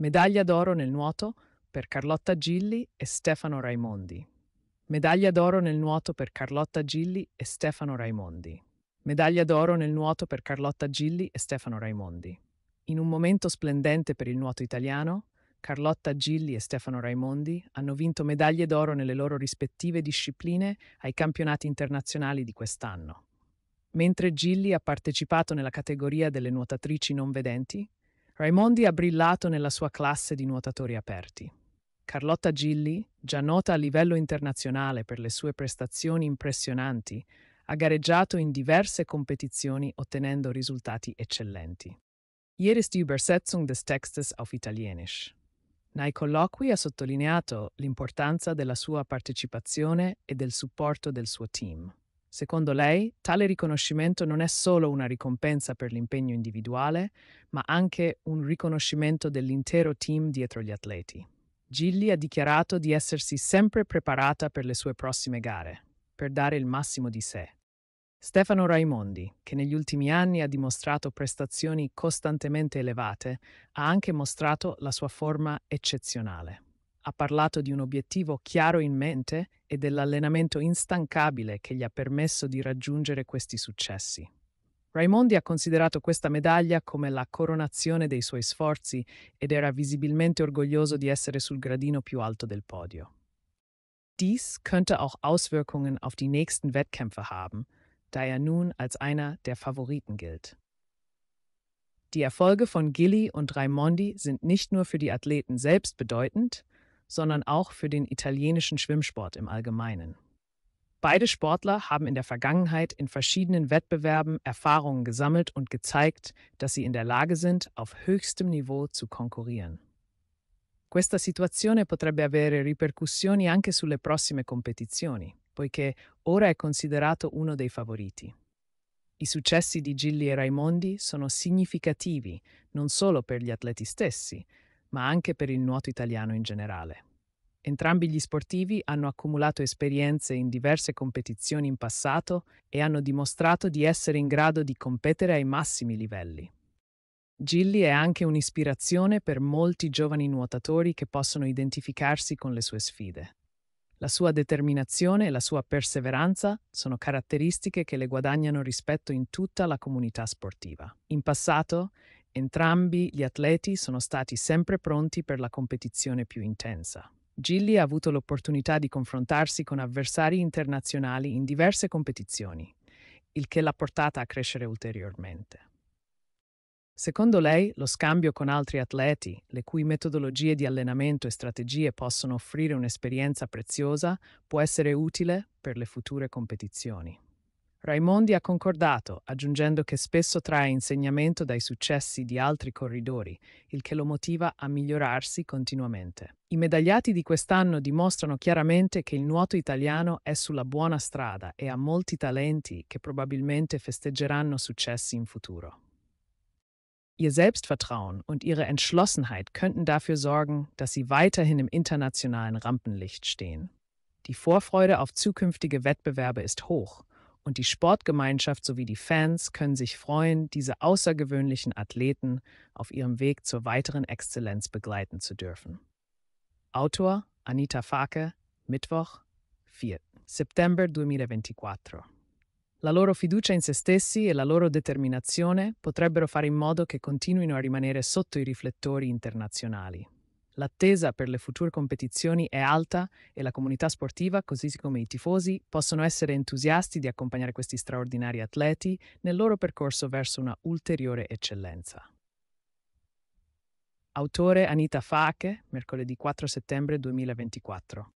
Medaglia d'oro nel nuoto per Carlotta Gilli e Stefano Raimondi. Medaglia d'oro nel nuoto per Carlotta Gilli e Stefano Raimondi. Medaglia d'oro nel nuoto per Carlotta Gilli e Stefano Raimondi. In un momento splendente per il nuoto italiano, Carlotta Gilli e Stefano Raimondi hanno vinto medaglie d'oro nelle loro rispettive discipline ai campionati internazionali di quest'anno. Mentre Gilli ha partecipato nella categoria delle nuotatrici non vedenti, Raimondi ha brillato nella sua classe di nuotatori aperti. Carlotta Gilli, già nota a livello internazionale per le sue prestazioni impressionanti, ha gareggiato in diverse competizioni ottenendo risultati eccellenti. Ieri ist die Übersetzung des Textes auf Italienisch. Nei colloqui ha sottolineato l'importanza della sua partecipazione e del supporto del suo team. Secondo lei, tale riconoscimento non è solo una ricompensa per l'impegno individuale, ma anche un riconoscimento dell'intero team dietro gli atleti. Gilli ha dichiarato di essersi sempre preparata per le sue prossime gare, per dare il massimo di sé. Stefano Raimondi, che negli ultimi anni ha dimostrato prestazioni costantemente elevate, ha anche mostrato la sua forma eccezionale ha parlato di un obiettivo chiaro in mente e dell'allenamento instancabile che gli ha permesso di raggiungere questi successi. Raimondi ha considerato questa medaglia come la coronazione dei suoi sforzi ed era visibilmente orgoglioso di essere sul gradino più alto del podio. Dies könnte auch Auswirkungen auf die nächsten Wettkämpfe haben, da er nun als einer der Favoriten gilt. Die Erfolge von Gilly und Raimondi sind nicht nur für die Athleten selbst bedeutend, sondern auch für den italienischen Schwimmsport im Allgemeinen. Beide Sportler haben in der Vergangenheit in verschiedenen Wettbewerben Erfahrungen gesammelt und gezeigt, dass sie in der Lage sind, auf höchstem Niveau zu konkurrieren. Questa situazione potrebbe avere ripercussioni anche sulle prossime competizioni, poiché ora è considerato uno dei favoriti. I successi di Gilli e Raimondi sono significativi non solo per gli atleti stessi, ma anche per il nuoto italiano in generale. Entrambi gli sportivi hanno accumulato esperienze in diverse competizioni in passato e hanno dimostrato di essere in grado di competere ai massimi livelli. Gilli è anche un'ispirazione per molti giovani nuotatori che possono identificarsi con le sue sfide. La sua determinazione e la sua perseveranza sono caratteristiche che le guadagnano rispetto in tutta la comunità sportiva. In passato, Entrambi gli atleti sono stati sempre pronti per la competizione più intensa. Gilli ha avuto l'opportunità di confrontarsi con avversari internazionali in diverse competizioni, il che l'ha portata a crescere ulteriormente. Secondo lei, lo scambio con altri atleti, le cui metodologie di allenamento e strategie possono offrire un'esperienza preziosa, può essere utile per le future competizioni. Raimondi ha concordato, aggiungendo che spesso trae insegnamento dai successi di altri corridori, il che lo motiva a migliorarsi continuamente. I medagliati di quest'anno dimostrano chiaramente che il nuoto italiano è sulla buona strada e ha molti talenti che probabilmente festeggeranno successi in futuro. Ihr Selbstvertrauen und ihre Entschlossenheit könnten dafür sorgen, dass sie weiterhin im internationalen Rampenlicht stehen. Die Vorfreude auf zukünftige Wettbewerbe ist hoch und die Sportgemeinschaft sowie die Fans können sich freuen, diese außergewöhnlichen Athleten auf ihrem Weg zur weiteren Exzellenz begleiten zu dürfen. Autor Anita Fake, Mittwoch, 4. September 2024. La loro fiducia in se stessi e la loro determinazione potrebbero fare in modo che continuino a rimanere sotto i riflettori internazionali. L'attesa per le future competizioni è alta e la comunità sportiva, così come i tifosi, possono essere entusiasti di accompagnare questi straordinari atleti nel loro percorso verso una ulteriore eccellenza. Autore Anita Faache, mercoledì 4 settembre 2024.